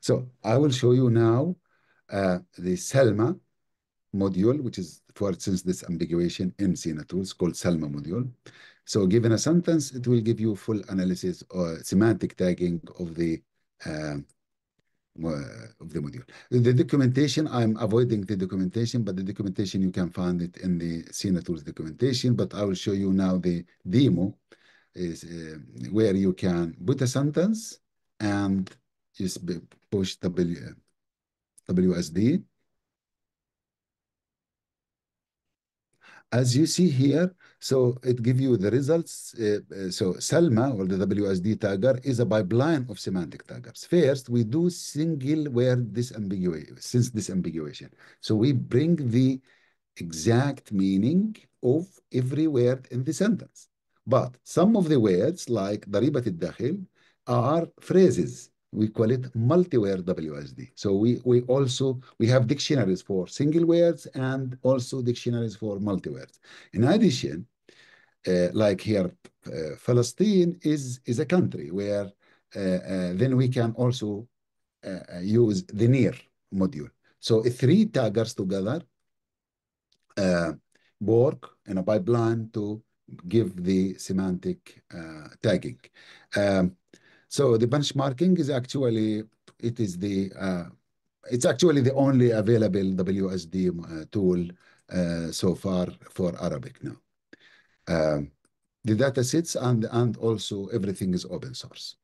So I will show you now uh, the Selma module, which is, for instance, this ambiguation in CNA tools called Selma module. So given a sentence, it will give you full analysis or semantic tagging of the um, uh, of the module. The documentation, I'm avoiding the documentation, but the documentation, you can find it in the CNA tools documentation, but I will show you now the demo is uh, where you can put a sentence and is push WM, WSD. As you see here, so it gives you the results. Uh, uh, so Selma or the WSD tagger is a pipeline of semantic taggers. First, we do single word disambiguation, since disambiguation. So we bring the exact meaning of every word in the sentence. But some of the words like ضريبة الداخل are phrases we call it multi-word WSD. So we, we also, we have dictionaries for single words and also dictionaries for multi-words. In addition, uh, like here, uh, Palestine is, is a country where uh, uh then we can also uh, uh, use the near module. So three taggers together work in a pipeline to give the semantic tagging. Um, so the benchmarking is actually it is the uh, it's actually the only available WSD uh, tool uh, so far for Arabic now. Um, the data sets and and also everything is open source.